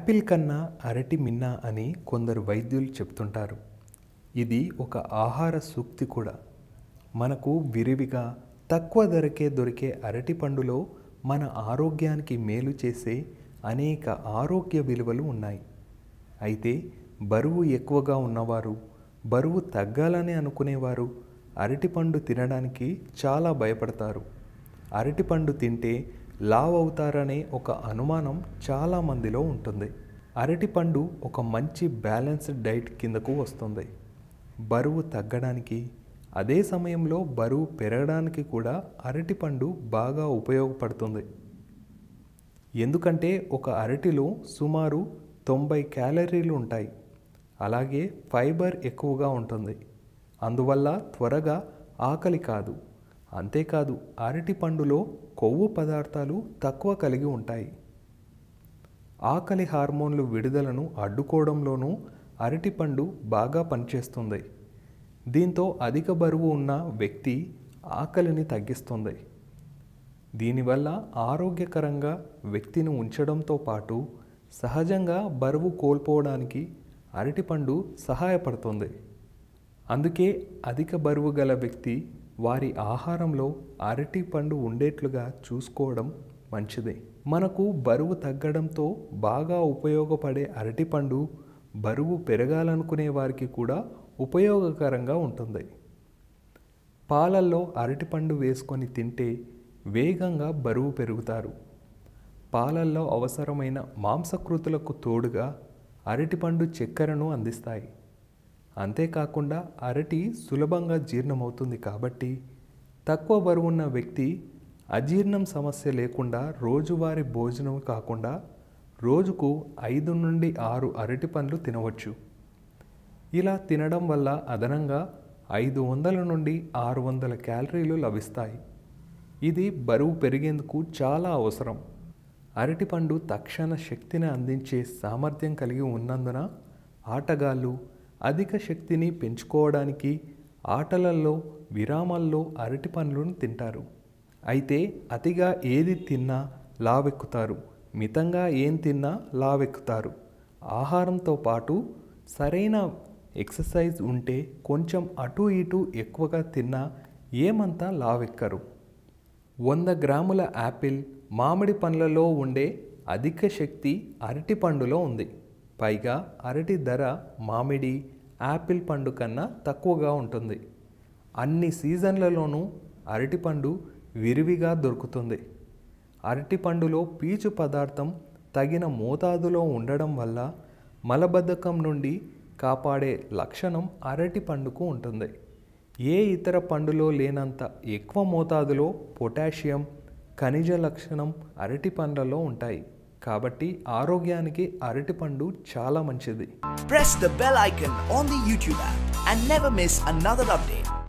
Apple కన్నా అరటి మిన్న అని కొందరు వైద్యులు చెప్తుంటారు ఇది ఒక ఆహార సూక్తి కూడా మనకు విరివిగా తక్కువ ధరకే దొరికే అరటి పండులో మన ఆరోగ్యానికి మేలు చేసే అనేక ఆరోగ్య విలువలు ఉన్నాయి అయితే బరువు ఎక్కువగా ఉన్నవారు బరువు తగ్గాలని అనుకునేవారు అరటిపండు తినడానికి చాలా భయపడతారు అరటిపండు తింటే లావ్ అవుతారనే ఒక అనుమానం చాలామందిలో ఉంటుంది అరటిపండు ఒక మంచి బ్యాలెన్స్డ్ డైట్ కిందకు వస్తుంది బరువు తగ్గడానికి అదే సమయంలో బరువు పెరగడానికి కూడా అరటిపండు బాగా ఉపయోగపడుతుంది ఎందుకంటే ఒక అరటిలో సుమారు తొంభై క్యాలరీలు ఉంటాయి అలాగే ఫైబర్ ఎక్కువగా ఉంటుంది అందువల్ల త్వరగా ఆకలి కాదు అంతేకాదు అరటి పండులో కొవ్వు పదార్థాలు తక్కువ కలిగి ఉంటాయి ఆకలి హార్మోన్లు విడుదలను అడ్డుకోవడంలోనూ అరటిపండు బాగా పనిచేస్తుంది దీంతో అధిక బరువు ఉన్న వ్యక్తి ఆకలిని తగ్గిస్తుంది దీనివల్ల ఆరోగ్యకరంగా వ్యక్తిని ఉంచడంతో పాటు సహజంగా బరువు కోల్పోవడానికి అరటిపండు సహాయపడుతుంది అందుకే అధిక బరువు గల వ్యక్తి వారి ఆహారంలో అరటిపండు ఉండేట్లుగా చూసుకోవడం మంచిది మనకు బరువు తగ్గడంతో బాగా ఉపయోగపడే అరటిపండు బరువు పెరగాలనుకునే వారికి కూడా ఉపయోగకరంగా ఉంటుంది పాలల్లో అరటిపండు వేసుకొని తింటే వేగంగా బరువు పెరుగుతారు పాలల్లో అవసరమైన మాంసకృతులకు తోడుగా అరటిపండు చక్కెరను అందిస్తాయి అంతేకాకుండా అరటి సులభంగా జీర్ణమవుతుంది కాబట్టి తక్కువ బరువున్న వ్యక్తి అజీర్ణం సమస్య లేకుండా రోజువారీ భోజనం కాకుండా రోజుకు ఐదు నుండి ఆరు అరటి పండ్లు తినవచ్చు ఇలా తినడం వల్ల అదనంగా ఐదు వందల నుండి ఆరు వందల క్యాలరీలు లభిస్తాయి ఇది బరువు పెరిగేందుకు చాలా అవసరం అరటిపండు తక్షణ శక్తిని అందించే సామర్థ్యం కలిగి ఉన్నందున ఆటగాళ్ళు అధిక శక్తిని పెంచుకోవడానికి ఆటలల్లో విరామాల్లో అరటి పండ్లను తింటారు అయితే అతిగా ఏది తిన్నా లావెక్కుతారు మితంగా ఏం తిన్నా లావెక్కుతారు ఆహారంతో పాటు సరైన ఎక్సర్సైజ్ ఉంటే కొంచెం అటు ఇటు ఎక్కువగా తిన్నా ఏమంతా లావెక్కరు వంద గ్రాముల యాపిల్ మామిడి పండ్లలో ఉండే అధిక శక్తి అరటి పండులో ఉంది పైగా అరటి ధర మామిడి యాపిల్ పండు కన్నా తక్కువగా ఉంటుంది అన్ని సీజన్లలోనూ అరటిపండు విరివిగా దొరుకుతుంది అరటిపండులో పీచు పదార్థం తగిన మోతాదులో ఉండడం వల్ల మలబద్ధకం నుండి కాపాడే లక్షణం అరటి పండుకు ఉంటుంది ఏ ఇతర పండులో లేనంత ఎక్కువ మోతాదులో పొటాషియం ఖనిజ లక్షణం అరటి పండ్లలో ఉంటాయి కాబట్టి ఆరోగ్యానికి అరటిపండు చాలా మంచిది press the bell icon on the YouTube and never miss another update